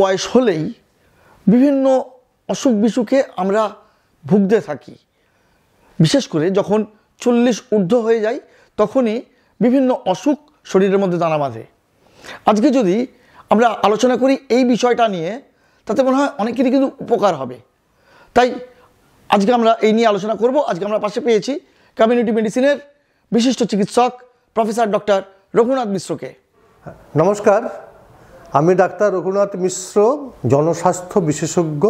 বয়স হলেই বিভিন্ন অসুখ বিসুখে আমরা ভুগতে থাকি বিশেষ করে যখন চল্লিশ ঊর্ধ্ব হয়ে যায় তখনই বিভিন্ন অসুখ শরীরের মধ্যে দানা বাঁধে আজকে যদি আমরা আলোচনা করি এই বিষয়টা নিয়ে তাতে মনে হয় অনেকেরই কিন্তু উপকার হবে তাই আজকে আমরা এই নিয়ে আলোচনা করব আজকে আমরা পাশে পেয়েছি কমিউনিটি মেডিসিনের বিশিষ্ট চিকিৎসক প্রফেসর ডক্টর রঘুনাথ মিশ্রকে নমস্কার আমি ডাক্তার রঘুনাথ মিশ্র জনস্বাস্থ্য বিশেষজ্ঞ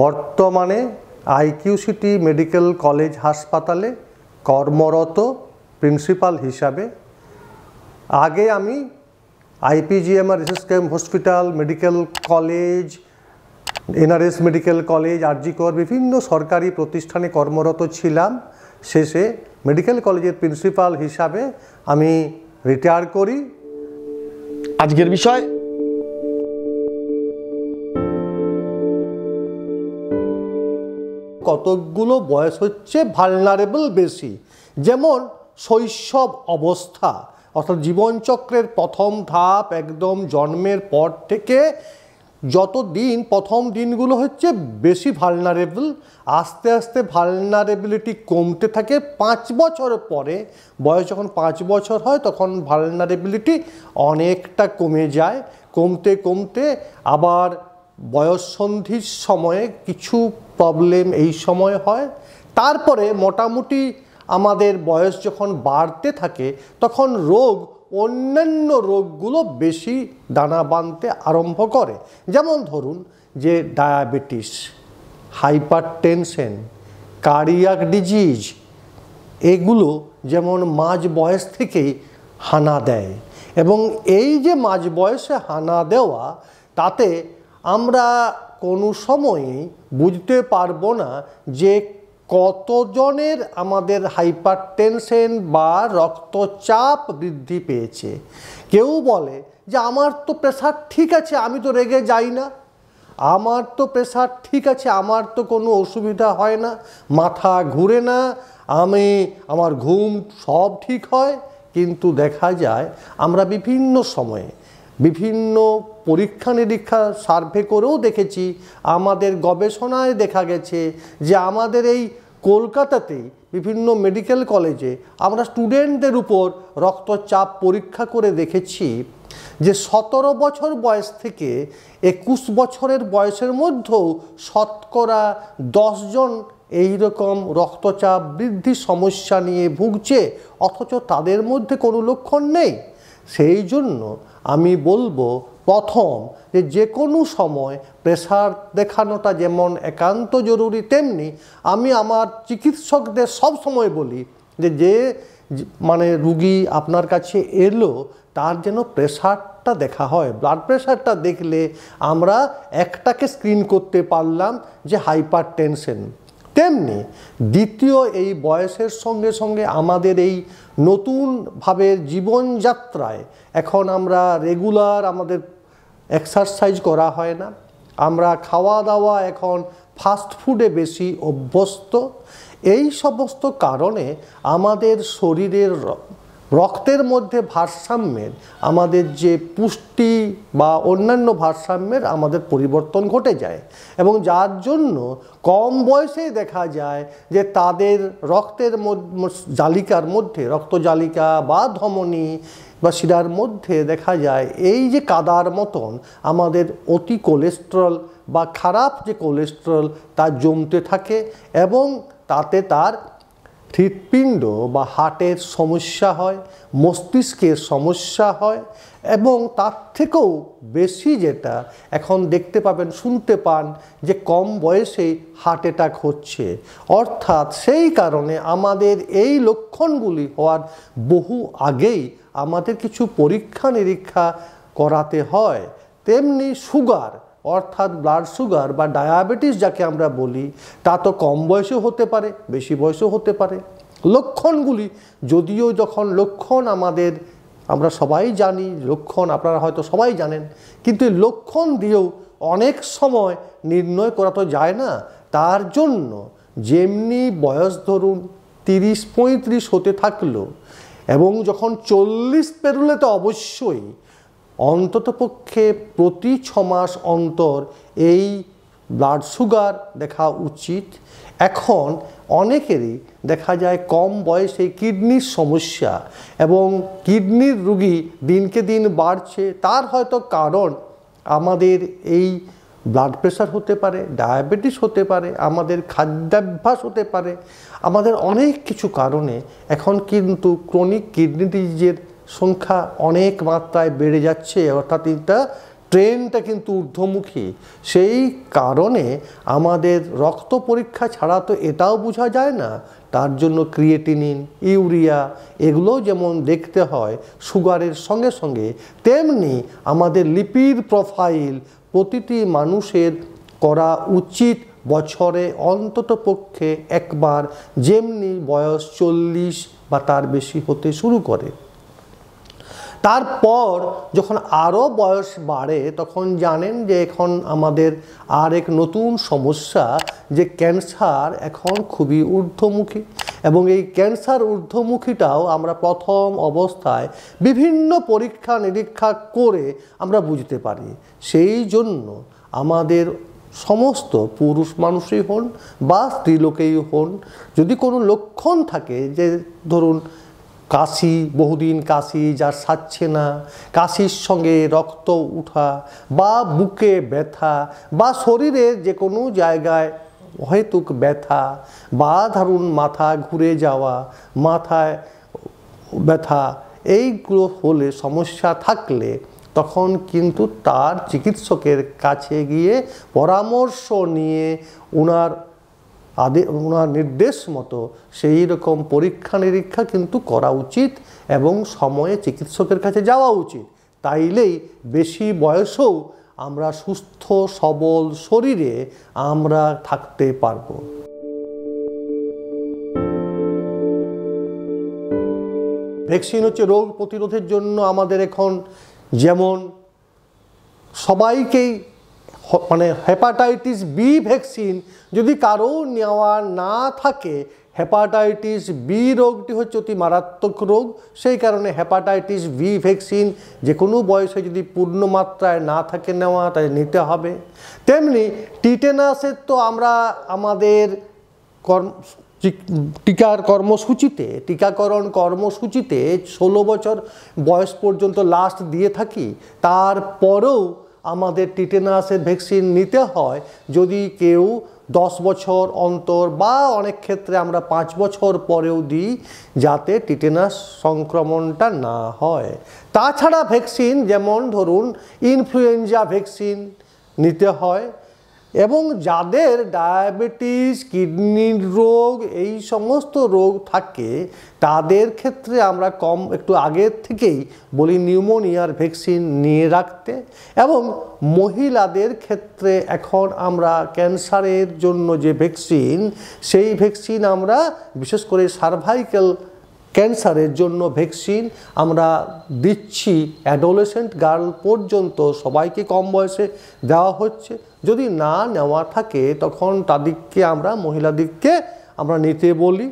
বর্তমানে আইকিউসিটি মেডিকেল কলেজ হাসপাতালে কর্মরত প্রিন্সিপাল হিসাবে আগে আমি IPGMR research camp hospital medical college NRS medical college RG Kar বিভিন্ন সরকারি প্রতিষ্ঠানে কর্মরত ছিলাম শেষে মেডিকেল কলেজের প্রিন্সিপাল হিসাবে আমি রিটায়ার করি আজকের বিষয় কতকগুলো বয়স হচ্ছে ভালনারেবল বেশি যেমন শৈশব অবস্থা অর্থাৎ জীবনচক্রের প্রথম ধাপ একদম জন্মের পর থেকে যত দিন প্রথম দিনগুলো হচ্ছে বেশি ভালনারেবল আস্তে আস্তে ভালনারেবিলিটি কমতে থাকে পাঁচ বছর পরে বয়স যখন পাঁচ বছর হয় তখন ভালনারেবিলিটি অনেকটা কমে যায় কমতে কমতে আবার বয়ঃসন্ধির সময়ে কিছু প্রবলেম এই সময় হয় তারপরে মোটামুটি আমাদের বয়স যখন বাড়তে থাকে তখন রোগ অন্যান্য রোগগুলো বেশি দানা বাঁধতে আরম্ভ করে যেমন ধরুন যে diabetes hypertension cardiac disease এগুলো যেমন মাঝ বয়স থেকেই হানা দেয় এবং এই যে মাঝ বয়সে হানা দেওয়া তাতে আমরা কোনো সময়েই বুঝতে পারবো না যে কতজনের আমাদের হাইপার টেনশন বা রক্তচাপ বৃদ্ধি পেয়েছে কেউ বলে যে আমার তো প্রেশার ঠিক আছে আমি তো রেগে যাই না আমার তো প্রেশার ঠিক আছে আমার তো কোনো অসুবিধা হয় না মাথা ঘুরে না আমি আমার ঘুম সব ঠিক হয় কিন্তু দেখা যায় আমরা বিভিন্ন সময়ে বিভিন্ন পরীক্ষা নিরীক্ষা সার্ভে করেও দেখেছি আমাদের গবেষণায় দেখা গেছে যে আমাদের এই কলকাতাতে বিভিন্ন মেডিকেল কলেজে আমরা স্টুডেন্টদের উপর রক্তচাপ পরীক্ষা করে দেখেছি যে সতেরো বছর বয়স থেকে একুশ বছরের বয়সের মধ্যেও শতকরা দশজন এইরকম রক্তচাপ বৃদ্ধি সমস্যা নিয়ে ভুগছে অথচ তাদের মধ্যে কোনো লক্ষণ নেই সেই জন্য আমি বলবো প্রথম যে যে কোনো সময় প্রেশার দেখানোটা যেমন একান্ত জরুরি তেমনি আমি আমার চিকিৎসকদের সব সময় বলি যে যে মানে রুগী আপনার কাছে এলো তার যেন প্রেশারটা দেখা হয় ব্লাড প্রেশারটা দেখলে আমরা একটাকে স্ক্রিন করতে পারলাম যে হাইপার টেনশন তেমনি দ্বিতীয় এই বয়সের সঙ্গে সঙ্গে আমাদের এই নতুনভাবে জীবনযাত্রায় এখন আমরা রেগুলার আমাদের এক্সারসাইজ করা হয় না আমরা খাওয়া দাওয়া এখন ফাস্ট ফুডে বেশি অভ্যস্ত এই সমস্ত কারণে আমাদের শরীরের রক্তের মধ্যে ভারসাম্যের আমাদের যে পুষ্টি বা অন্যান্য ভারসাম্যের আমাদের পরিবর্তন ঘটে যায় এবং যার জন্য কম বয়সে দেখা যায় যে তাদের রক্তের জালিকার মধ্যে রক্তজালিকা বা ধমনী বা শিরার মধ্যে দেখা যায় এই যে কাদার মতন আমাদের অতি কোলেস্ট্রল বা খারাপ যে কোলেস্ট্রল তা জমতে থাকে এবং তাতে তার হৃৎপিণ্ড বা হার্টের সমস্যা হয় মস্তিষ্কের সমস্যা হয় এবং তার থেকেও বেশি যেটা এখন দেখতে পাবেন শুনতে পান যে কম বয়সে হার্ট অ্যাটাক হচ্ছে অর্থাৎ সেই কারণে আমাদের এই লক্ষণগুলি হওয়ার বহু আগেই আমাদের কিছু পরীক্ষা নিরীক্ষা করাতে হয় তেমনি সুগার অর্থাৎ ব্লাড সুগার বা ডায়াবেটিস যাকে আমরা বলি তা তো কম বয়সেও হতে পারে বেশি বয়সেও হতে পারে লক্ষণগুলি যদিও যখন লক্ষণ আমাদের আমরা সবাই জানি লক্ষণ আপনারা হয়তো সবাই জানেন কিন্তু লক্ষণ দিয়েও অনেক সময় নির্ণয় করা তো যায় না তার জন্য যেমনি বয়স ধরুন তিরিশ পঁয়ত্রিশ হতে থাকলো এবং যখন চল্লিশ পেরোলে তো অবশ্যই অন্ততপক্ষে প্রতি ছমাস অন্তর এই ব্লাড সুগার দেখা উচিত এখন অনেকেরই দেখা যায় কম বয়সে কিডনির সমস্যা এবং কিডনির রুগী দিনকে দিন বাড়ছে তার হয়তো কারণ আমাদের এই ব্লাড প্রেশার হতে পারে ডায়াবেটিস হতে পারে আমাদের খাদ্যাভ্যাস হতে পারে আমাদের অনেক কিছু কারণে এখন কিন্তু ক্রনিক কিডনি ডিজিজের সংখ্যা অনেক মাত্রায় বেড়ে যাচ্ছে অর্থাৎ এটা ট্রেনটা কিন্তু ঊর্ধ্বমুখী সেই কারণে আমাদের রক্ত পরীক্ষা ছাড়া তো এটাও বোঝা যায় না তার জন্য ক্রিয়েটিনিন ইউরিয়া এগুলো যেমন দেখতে হয় সুগারের সঙ্গে সঙ্গে তেমনি আমাদের লিপির প্রোফাইল প্রতিটি মানুষের করা উচিত বছরে অন্তত পক্ষে একবার যেমনি বয়স চল্লিশ বা তার বেশি হতে শুরু করে তারপর যখন আরও বয়স বাড়ে তখন জানেন যে এখন আমাদের আর এক নতুন সমস্যা যে ক্যান্সার এখন খুবই ঊর্ধ্বমুখী এবং এই ক্যান্সার ঊর্ধ্বমুখীটাও আমরা প্রথম অবস্থায় বিভিন্ন পরীক্ষা নিরীক্ষা করে আমরা বুঝতে পারি সেই জন্য আমাদের সমস্ত পুরুষ মানুষই হন বা স্ত্রীলোকেই হন যদি কোনো লক্ষণ থাকে যে ধরুন কাশি বহুদিন কাশি যা সাচ্ছে না কাশির সঙ্গে রক্ত উঠা বা বুকে ব্যথা বা শরীরের যে কোনো জায়গায় অহেতুক ব্যথা বা ধরুন মাথা ঘুরে যাওয়া মাথায় ব্যথা এইগুলো হলে সমস্যা থাকলে তখন কিন্তু তার চিকিৎসকের কাছে গিয়ে পরামর্শ নিয়ে ওনার আদে ওনার নির্দেশ মতো সেই রকম পরীক্ষা নিরীক্ষা কিন্তু করা উচিত এবং সময়ে চিকিৎসকের কাছে যাওয়া উচিত তাইলেই বেশি বয়সেও আমরা সুস্থ সবল শরীরে আমরা থাকতে পারবো ভ্যাকসিন হচ্ছে রোগ প্রতিরোধের জন্য আমাদের এখন যেমন সবাইকেই মানে হেপাটাইটিস বি ভ্যাকসিন যদি কারো নেওয়া না থাকে হেপাটাইটিস বি রোগটি হচ্ছে অতি মারাত্মক রোগ সেই কারণে হেপাটাইটিস বি ভ্যাকসিন যে কোনো বয়সে যদি পূর্ণ মাত্রায় না থাকে নেওয়া তাই নিতে হবে তেমনি টিটেনাসের তো আমরা আমাদের কর্ম টিকার কর্মসূচিতে টিকাকরণ কর্মসূচিতে ষোলো বছর বয়স পর্যন্ত লাস্ট দিয়ে থাকি তারপরেও আমাদের টিটেনাসের ভ্যাকসিন নিতে হয় যদি কেউ দশ বছর অন্তর বা অনেক ক্ষেত্রে আমরা পাঁচ বছর পরেও দিই যাতে টিটেনাস সংক্রমণটা না হয় তাছাড়া ভ্যাকসিন যেমন ধরুন ইনফ্লুয়েঞ্জা ভ্যাকসিন নিতে হয় এবং যাদের ডায়াবেটিস কিডনির রোগ এই সমস্ত রোগ থাকে তাদের ক্ষেত্রে আমরা কম একটু আগের থেকেই বলি নিউমোনিয়ার ভ্যাকসিন নিয়ে রাখতে এবং মহিলাদের ক্ষেত্রে এখন আমরা ক্যান্সারের জন্য যে ভ্যাকসিন সেই ভ্যাকসিন আমরা বিশেষ করে সার্ভাইকাল ক্যান্সারের জন্য ভ্যাকসিন আমরা দিচ্ছি অ্যাডোলেসেন্ট গার্ল পর্যন্ত সবাইকে কম বয়সে দেওয়া হচ্ছে যদি না নেওয়া থাকে তখন তাদেরকে আমরা মহিলাদিককে আমরা নিতে বলি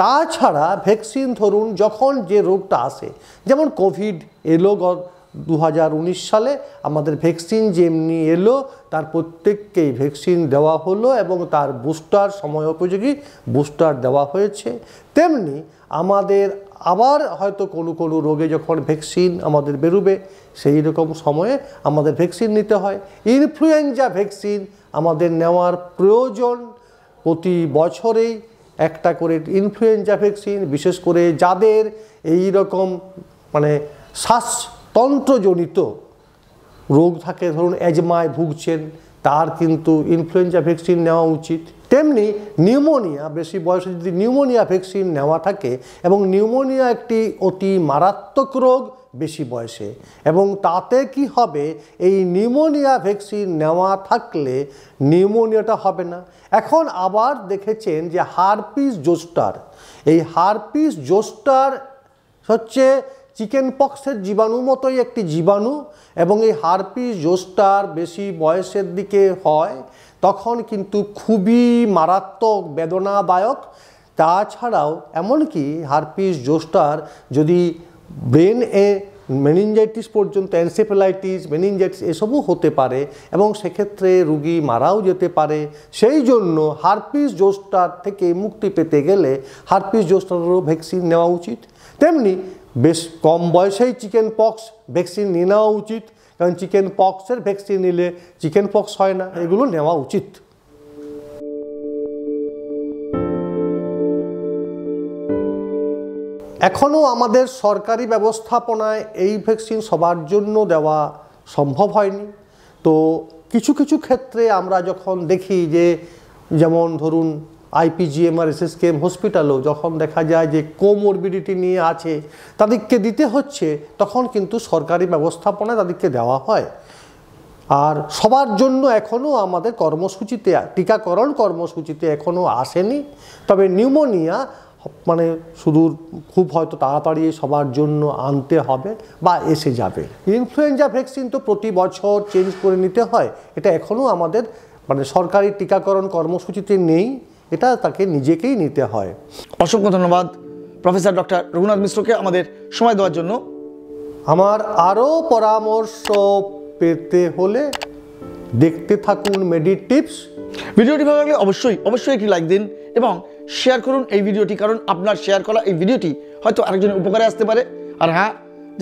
তাছাড়া ভ্যাকসিন ধরুন যখন যে রোগটা আসে যেমন কোভিড এলো দু সালে আমাদের ভ্যাকসিন যেমনি এলো তার প্রত্যেককেই ভ্যাকসিন দেওয়া হলো এবং তার বুস্টার সময় উপযোগী বুস্টার দেওয়া হয়েছে তেমনি আমাদের আবার হয়তো কোনো কোনো রোগে যখন ভ্যাকসিন আমাদের বেরোবে সেই রকম সময়ে আমাদের ভ্যাকসিন নিতে হয় ইনফ্লুয়েঞ্জা ভ্যাকসিন আমাদের নেওয়ার প্রয়োজন প্রতি বছরেই একটা করে ইনফ্লুয়েঞ্জা ভ্যাকসিন বিশেষ করে যাদের এই রকম মানে শ্বাসতন্ত্রজনিত রোগ থাকে ধরুন অ্যাজমায় ভুগছেন তার কিন্তু ইনফ্লুয়েঞ্জা ভ্যাকসিন নেওয়া উচিত তেমনি নিউমোনিয়া বেশি বয়সে যদি নিউমোনিয়া ভ্যাকসিন নেওয়া থাকে এবং নিউমোনিয়া একটি অতি মারাত্মক রোগ বেশি বয়সে এবং তাতে কি হবে এই নিউমোনিয়া ভ্যাকসিন নেওয়া থাকলে নিউমোনিয়াটা হবে না এখন আবার দেখেছেন যে হারপিস জোস্টার এই হারপিস জোস্টার হচ্ছে চিকেন পক্সের জীবাণু মতোই একটি জীবাণু এবং এই হারপিস জোস্টার বেশি বয়সের দিকে হয় তখন কিন্তু খুবই মারাত্মক বেদনাদায়ক তাছাড়াও এমনকি হারপিস জোস্টার যদি ব্রেন এ মেনিনজাইটিস পর্যন্ত এনসেফেলাইটিস মেনিনজাইটিস এসবও হতে পারে এবং সেক্ষেত্রে রুগী মারাও যেতে পারে সেই জন্য হারপিস জোস্টার থেকে মুক্তি পেতে গেলে হারপিস জোস্টারেরও ভ্যাকসিন নেওয়া উচিত তেমনি বেশ কম বয়সেই চিকেন পক্স ভ্যাকসিন নিয়ে নেওয়া উচিত কারণ চিকেন পক্সের ভ্যাকসিন নিলে চিকেন পক্স হয় না এগুলো নেওয়া উচিত এখনও আমাদের সরকারি ব্যবস্থাপনায় এই ভ্যাকসিন সবার জন্য দেওয়া সম্ভব হয়নি তো কিছু কিছু ক্ষেত্রে আমরা যখন দেখি যে যেমন ধরুন আইপিজিএমআরএসএস কেম হসপিটালেও যখন দেখা যায় যে কোমরবিডিটি নিয়ে আছে তাদেরকে দিতে হচ্ছে তখন কিন্তু সরকারি ব্যবস্থাপনা তাদেরকে দেওয়া হয় আর সবার জন্য এখনও আমাদের কর্মসূচিতে টিকাকরণ কর্মসূচিতে এখনও আসেনি তবে নিউমোনিয়া মানে সুদূর খুব হয়তো তাড়াতাড়ি সবার জন্য আনতে হবে বা এসে যাবে ইনফ্লুয়েঞ্জা ভ্যাকসিন তো প্রতি বছর চেঞ্জ করে নিতে হয় এটা এখনও আমাদের মানে সরকারি টিকাকরণ কর্মসূচিতে নেই এটা তাকে নিজেকেই নিতে হয় অসংখ্য ধন্যবাদ প্রফেসর ডক্টর রঘুনাথ মিশ্রকে আমাদের সময় দেওয়ার জন্য আমার আরও পরামর্শ পেতে হলে দেখতে থাকুন মেডিট টিপস ভিডিওটি ভালো লাগলে অবশ্যই অবশ্যই একটি লাইক দিন এবং শেয়ার করুন এই ভিডিওটি কারণ আপনার শেয়ার করা এই ভিডিওটি হয়তো আরেকজনের উপকারে আসতে পারে আর হ্যাঁ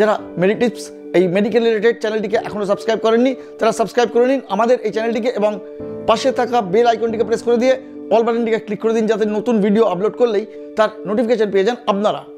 যারা মেডি টিপস এই মেডিকেল রিলেটেড চ্যানেলটিকে এখনও সাবস্ক্রাইব করেননি তারা সাবস্ক্রাইব করে নিন আমাদের এই চ্যানেলটিকে এবং পাশে থাকা বেল আইকনটিকে প্রেস করে দিয়ে অল বাটনটিকে ক্লিক করে দিন যাতে নতুন ভিডিও আপলোড করলেই তার নোটিফিকেশান পেয়ে যান আপনারা